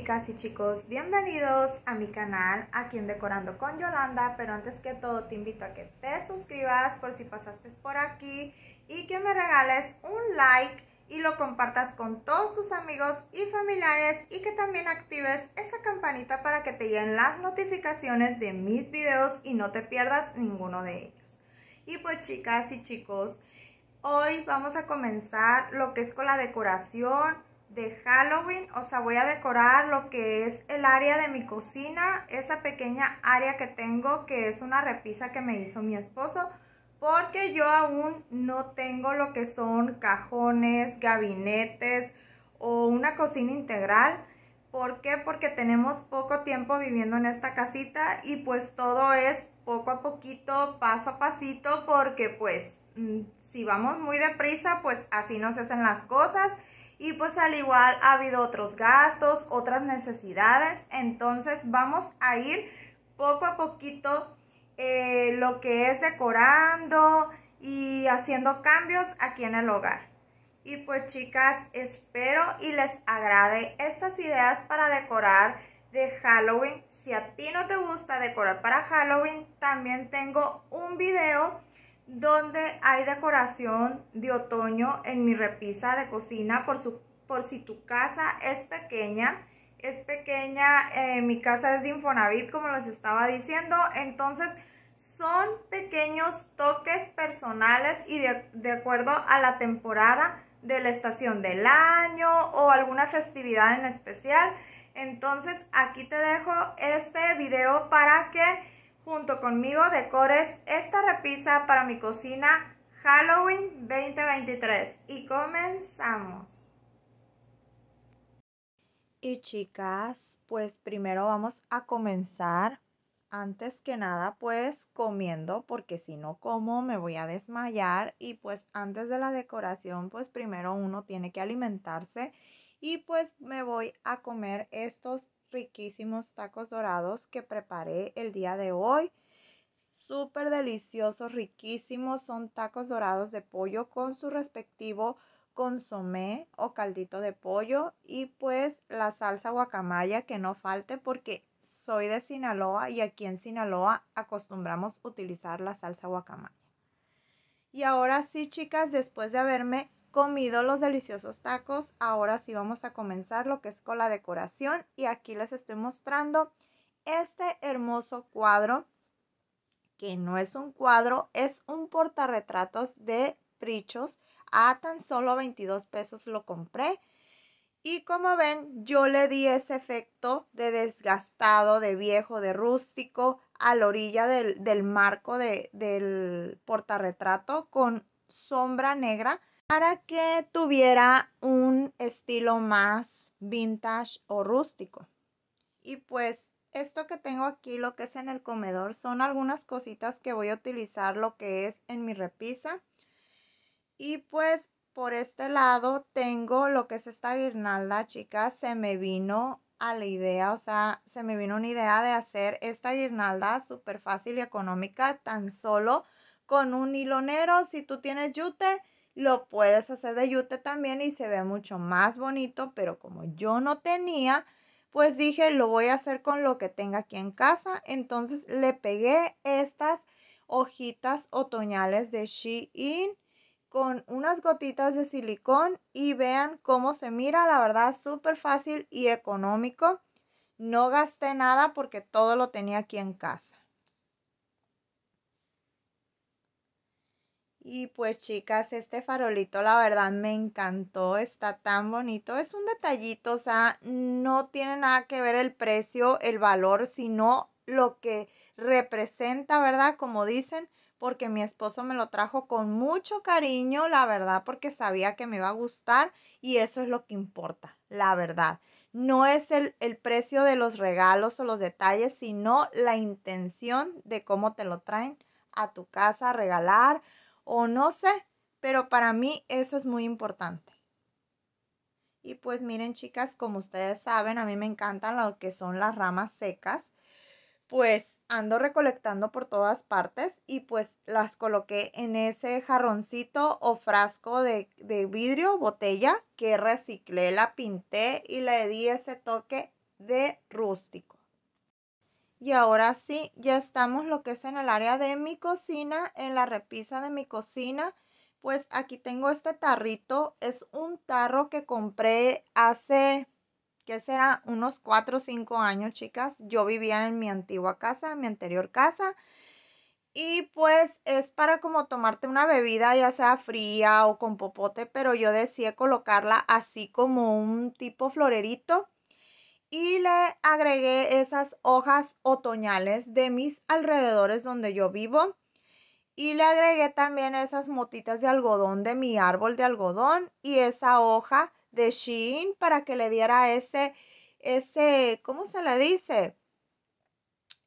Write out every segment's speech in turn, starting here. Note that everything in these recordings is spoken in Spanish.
chicas y chicos, bienvenidos a mi canal aquí en Decorando con Yolanda, pero antes que todo te invito a que te suscribas por si pasaste por aquí y que me regales un like y lo compartas con todos tus amigos y familiares y que también actives esa campanita para que te lleguen las notificaciones de mis videos y no te pierdas ninguno de ellos. Y pues chicas y chicos, hoy vamos a comenzar lo que es con la decoración de Halloween, o sea, voy a decorar lo que es el área de mi cocina, esa pequeña área que tengo que es una repisa que me hizo mi esposo, porque yo aún no tengo lo que son cajones, gabinetes o una cocina integral. ¿Por qué? Porque tenemos poco tiempo viviendo en esta casita y pues todo es poco a poquito, paso a pasito, porque pues mm, si vamos muy deprisa, pues así nos se hacen las cosas y pues al igual ha habido otros gastos, otras necesidades. Entonces vamos a ir poco a poquito eh, lo que es decorando y haciendo cambios aquí en el hogar. Y pues chicas, espero y les agrade estas ideas para decorar de Halloween. Si a ti no te gusta decorar para Halloween, también tengo un video donde hay decoración de otoño en mi repisa de cocina por, por si tu casa es pequeña. Es pequeña, eh, mi casa es de Infonavit como les estaba diciendo, entonces son pequeños toques personales y de acuerdo a la temporada de la estación del año o alguna festividad en especial. Entonces aquí te dejo este video para que junto conmigo decores esta repisa para mi cocina Halloween 2023 y comenzamos. Y chicas, pues primero vamos a comenzar. Antes que nada, pues comiendo, porque si no como me voy a desmayar. Y pues antes de la decoración, pues primero uno tiene que alimentarse. Y pues me voy a comer estos riquísimos tacos dorados que preparé el día de hoy. Súper deliciosos, riquísimos. Son tacos dorados de pollo con su respectivo consomé o caldito de pollo y pues la salsa guacamaya que no falte porque soy de Sinaloa y aquí en Sinaloa acostumbramos utilizar la salsa guacamaya. Y ahora sí, chicas, después de haberme comido los deliciosos tacos, ahora sí vamos a comenzar lo que es con la decoración y aquí les estoy mostrando este hermoso cuadro que no es un cuadro, es un portarretratos de Prichos. A tan solo 22 pesos lo compré. Y como ven, yo le di ese efecto de desgastado, de viejo, de rústico a la orilla del, marco del portarretrato con sombra negra para que tuviera un estilo más vintage o rústico. Y pues esto que tengo aquí, lo que es en el comedor, son algunas cositas que voy a utilizar lo que es en mi repisa. Y pues por este lado tengo lo que es esta guirnalda, chicas, se me vino a la idea, o sea, se me vino una idea de hacer esta guirnalda súper fácil y económica, tan solo con un hilonero, si tú tienes yute, lo puedes hacer de yute también y se ve mucho más bonito, pero como yo no tenía, pues dije, lo voy a hacer con lo que tenga aquí en casa. Entonces le pegué estas hojitas otoñales de Shein con unas gotitas de silicón y vean cómo se mira, la verdad súper fácil y económico. No gasté nada porque todo lo tenía aquí en casa. Y pues chicas, este farolito la verdad me encantó, está tan bonito, es un detallito, o sea, no tiene nada que ver el precio, el valor, sino lo que representa, ¿verdad? Como dicen, porque mi esposo me lo trajo con mucho cariño, la verdad, porque sabía que me iba a gustar y eso es lo que importa, la verdad. No es el, precio de los regalos o los detalles, sino la intención de cómo te lo traen a tu casa a regalar, o no sé, pero para mí eso es muy importante. Y pues miren chicas, como ustedes saben, a mí me encantan lo que son las ramas secas. Pues ando recolectando por todas partes y pues las coloqué en ese jarroncito o frasco de, de vidrio, botella, que reciclé, la pinté y le di ese toque de rústico. Y ahora sí, ya estamos lo que es en el área de mi cocina, en la repisa de mi cocina. Pues aquí tengo este tarrito, es un tarro que compré hace, ¿qué será? Unos 4 o 5 años, chicas. Yo vivía en mi antigua casa, en mi anterior casa. Y pues es para como tomarte una bebida ya sea fría o con popote, pero yo decía colocarla así como un tipo florerito y le agregué esas hojas otoñales de mis alrededores donde yo vivo. Y le agregué también esas motitas de algodón de mi árbol de algodón y esa hoja de Shein para que le diera ese, ese, ¿cómo se le dice?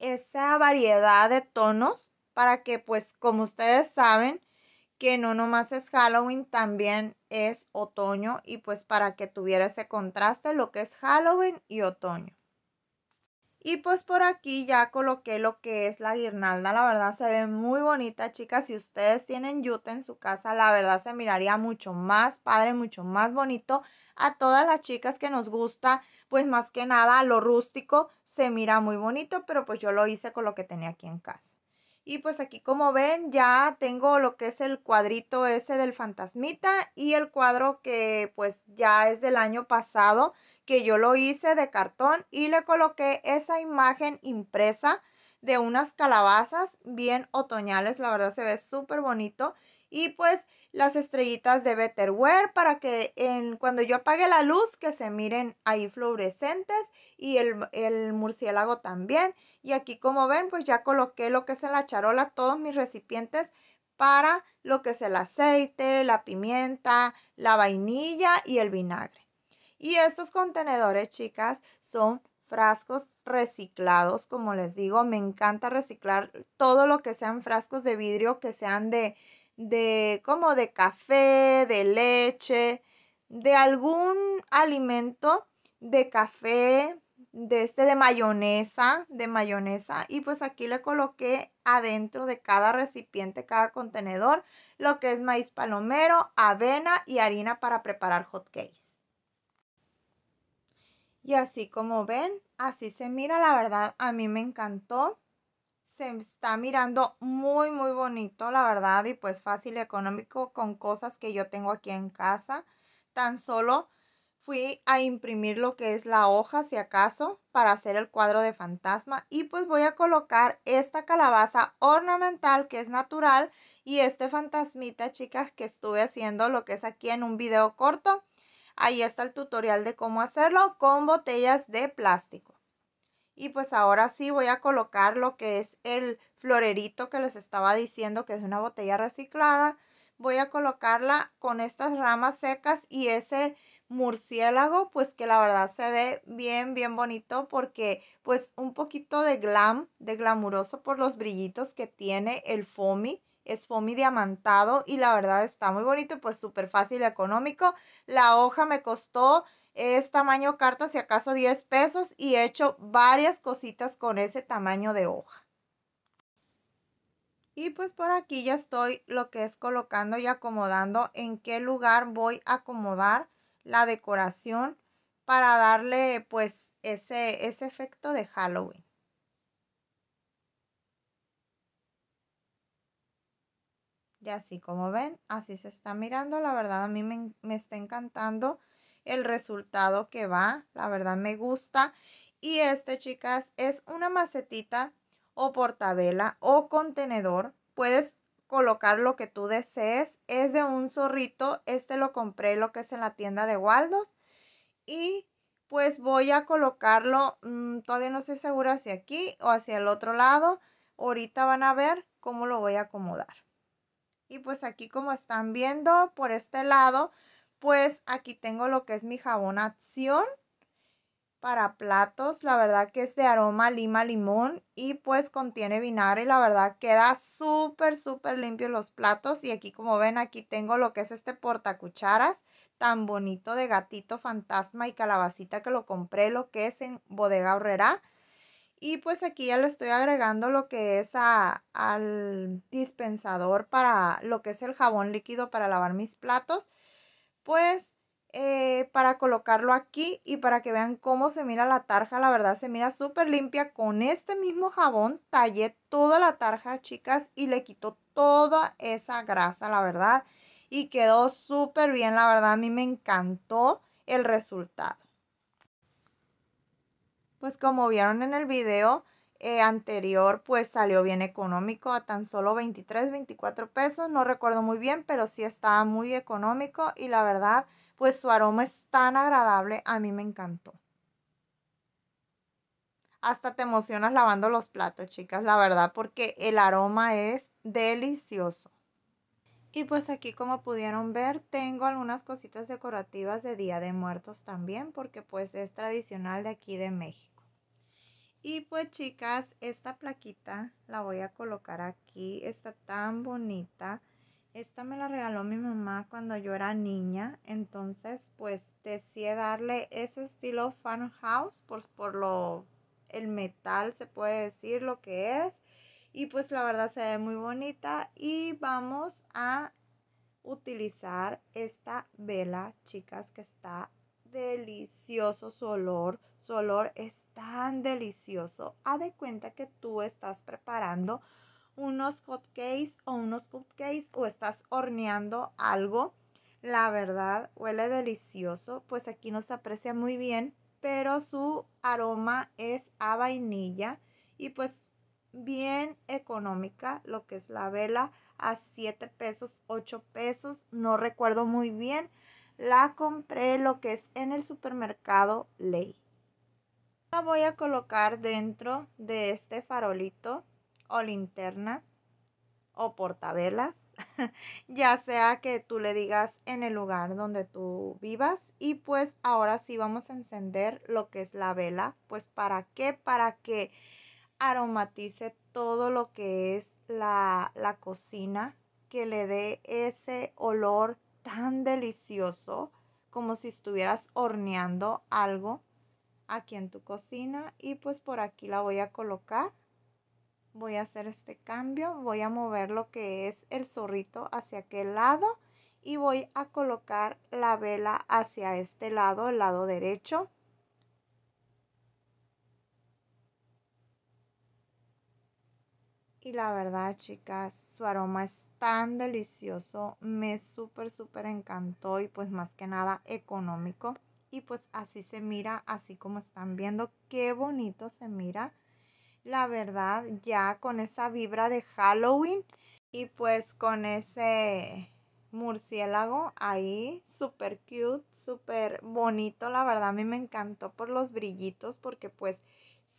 Esa variedad de tonos para que pues como ustedes saben, que no nomás es Halloween, también es otoño y pues para que tuviera ese contraste lo que es Halloween y otoño. Y pues por aquí ya coloqué lo que es la guirnalda, la verdad se ve muy bonita chicas, si ustedes tienen yuta en su casa, la verdad se miraría mucho más padre, mucho más bonito. A todas las chicas que nos gusta, pues más que nada lo rústico se mira muy bonito, pero pues yo lo hice con lo que tenía aquí en casa. Y pues aquí como ven ya tengo lo que es el cuadrito ese del fantasmita y el cuadro que pues ya es del año pasado que yo lo hice de cartón y le coloqué esa imagen impresa de unas calabazas bien otoñales. La verdad se ve súper bonito y pues las estrellitas de Betterware para que en, cuando yo apague la luz que se miren ahí fluorescentes y el, el murciélago también. Y aquí como ven pues ya coloqué lo que es en la charola todos mis recipientes para lo que es el aceite, la pimienta, la vainilla y el vinagre. Y estos contenedores chicas son frascos reciclados, como les digo, me encanta reciclar todo lo que sean frascos de vidrio, que sean de, de como de café, de leche, de algún alimento, de café, de este de mayonesa, de mayonesa y pues aquí le coloqué adentro de cada recipiente, cada contenedor, lo que es maíz palomero, avena y harina para preparar hot cakes. Y así como ven, así se mira, la verdad a mí me encantó se está mirando muy, muy bonito, la verdad, y pues fácil y económico con cosas que yo tengo aquí en casa. Tan solo fui a imprimir lo que es la hoja, si acaso, para hacer el cuadro de fantasma. Y pues voy a colocar esta calabaza ornamental que es natural y este fantasmita, chicas, que estuve haciendo lo que es aquí en un video corto. Ahí está el tutorial de cómo hacerlo con botellas de plástico. Y pues ahora sí voy a colocar lo que es el florerito que les estaba diciendo que es una botella reciclada. Voy a colocarla con estas ramas secas y ese murciélago pues que la verdad se ve bien bien bonito porque pues un poquito de glam de glamuroso por los brillitos que tiene el foamy es foamy diamantado y la verdad está muy bonito pues súper fácil y económico la hoja me costó es tamaño carta, si acaso 10 pesos, y he hecho varias cositas con ese tamaño de hoja. Y pues por aquí ya estoy lo que es colocando y acomodando en qué lugar voy a acomodar la decoración para darle pues ese, efecto de Halloween. Y así como ven, así se está mirando. La verdad a mí me está encantando el resultado que va. La verdad me gusta. Y este, chicas, es una macetita o portabela o contenedor. Puedes colocar lo que tú desees. Es de un zorrito. Este lo compré lo que es en la tienda de Waldos. Y pues voy a colocarlo, mm, todavía no estoy segura hacia aquí o hacia el otro lado. Ahorita van a ver cómo lo voy a acomodar. Y pues aquí como están viendo, por este lado pues aquí tengo lo que es mi jabón acción para platos. La verdad que es de aroma lima limón y pues contiene vinagre. La verdad queda súper súper limpio los platos. Y aquí como ven aquí tengo lo que es este portacucharas tan bonito de gatito fantasma y calabacita que lo compré lo que es en bodega horrera. Y pues aquí ya le estoy agregando lo que es al dispensador para lo que es el jabón líquido para lavar mis platos pues eh, para colocarlo aquí y para que vean cómo se mira la tarja, la verdad se mira súper limpia. Con este mismo jabón tallé toda la tarja, chicas, y le quitó toda esa grasa, la verdad. Y quedó súper bien, la verdad, a mí me encantó el resultado. Pues como vieron en el video, eh, anterior pues salió bien económico a tan solo 23, 24 pesos, no recuerdo muy bien, pero sí estaba muy económico y la verdad pues su aroma es tan agradable, a mí me encantó. Hasta te emocionas lavando los platos, chicas, la verdad, porque el aroma es delicioso. Y pues aquí como pudieron ver tengo algunas cositas decorativas de Día de Muertos también porque pues es tradicional de aquí de México. Y pues chicas, esta plaquita la voy a colocar aquí. Está tan bonita. Esta me la regaló mi mamá cuando yo era niña. Entonces pues decidí darle ese estilo farmhouse por, pues, por lo, el metal se puede decir lo que es. Y pues la verdad se ve muy bonita. Y vamos a utilizar esta vela, chicas, que está delicioso su olor, su olor es tan delicioso. Haz de cuenta que tú estás preparando unos hotcakes o unos cupcakes o estás horneando algo. La verdad, huele delicioso, pues aquí no se aprecia muy bien, pero su aroma es a vainilla y pues bien económica lo que es la vela a 7 pesos, 8 pesos, no recuerdo muy bien, la compré lo que es en el supermercado Ley. La voy a colocar dentro de este farolito o linterna o portavelas, ya sea que tú le digas en el lugar donde tú vivas. Y pues ahora sí vamos a encender lo que es la vela. Pues para qué? Para que aromatice todo lo que es la, la cocina, que le dé ese olor tan delicioso como si estuvieras horneando algo aquí en tu cocina y pues por aquí la voy a colocar. Voy a hacer este cambio, voy a mover lo que es el zorrito hacia aquel lado y voy a colocar la vela hacia este lado, el lado derecho. Y la verdad, chicas, su aroma es tan delicioso, me súper, súper encantó y pues más que nada económico. Y pues así se mira, así como están viendo, qué bonito se mira. La verdad, ya con esa vibra de Halloween y pues con ese murciélago ahí, súper cute, súper bonito. La verdad, a mí me encantó por los brillitos porque pues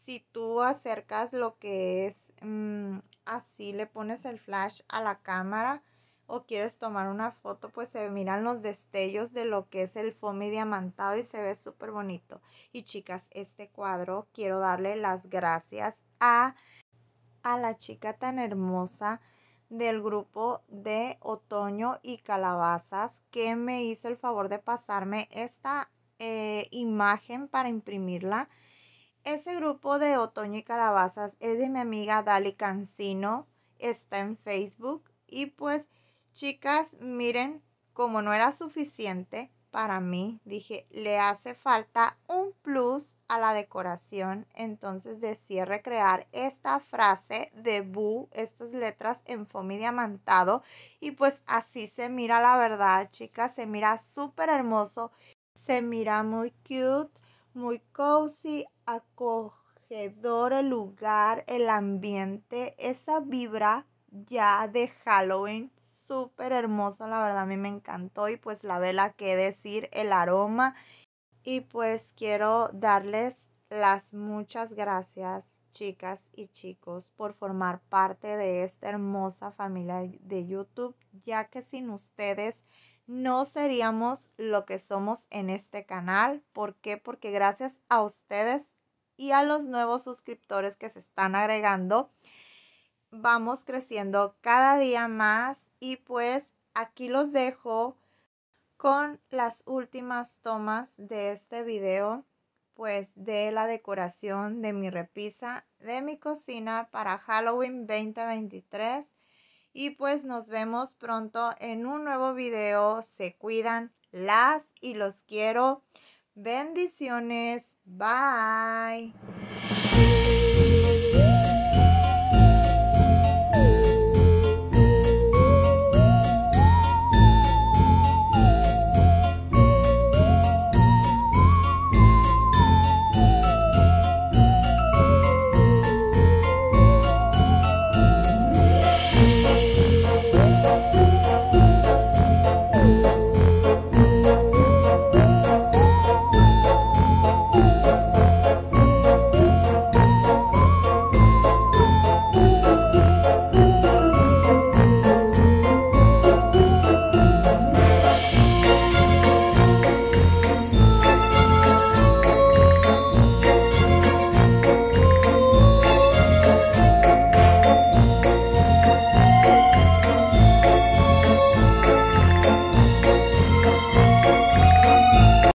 si tú acercas lo que es mm, así, le pones el flash a la cámara o quieres tomar una foto, pues se miran los destellos de lo que es el foamy diamantado y se ve súper bonito. Y chicas, este cuadro quiero darle las gracias a, a la chica tan hermosa del grupo de otoño y calabazas que me hizo el favor de pasarme esta eh, imagen para imprimirla ese grupo de Otoño y Calabazas es de mi amiga Dali Cancino, está en Facebook y pues chicas, miren, como no era suficiente para mí, dije, le hace falta un plus a la decoración, entonces decidí recrear esta frase de Boo. estas letras en foamy diamantado y pues así se mira la verdad, chicas, se mira súper hermoso, se mira muy cute muy cozy, acogedor el lugar, el ambiente, esa vibra ya de Halloween, súper hermoso, la verdad a mí me encantó y pues la vela, qué decir, el aroma y pues quiero darles las muchas gracias chicas y chicos por formar parte de esta hermosa familia de YouTube, ya que sin ustedes no seríamos lo que somos en este canal. ¿Por qué? Porque gracias a ustedes y a los nuevos suscriptores que se están agregando, vamos creciendo cada día más y pues aquí los dejo con las últimas tomas de este video pues de la decoración de mi repisa de mi cocina para Halloween 2023 y pues nos vemos pronto en un nuevo video. Se cuidan las y los quiero. Bendiciones. Bye.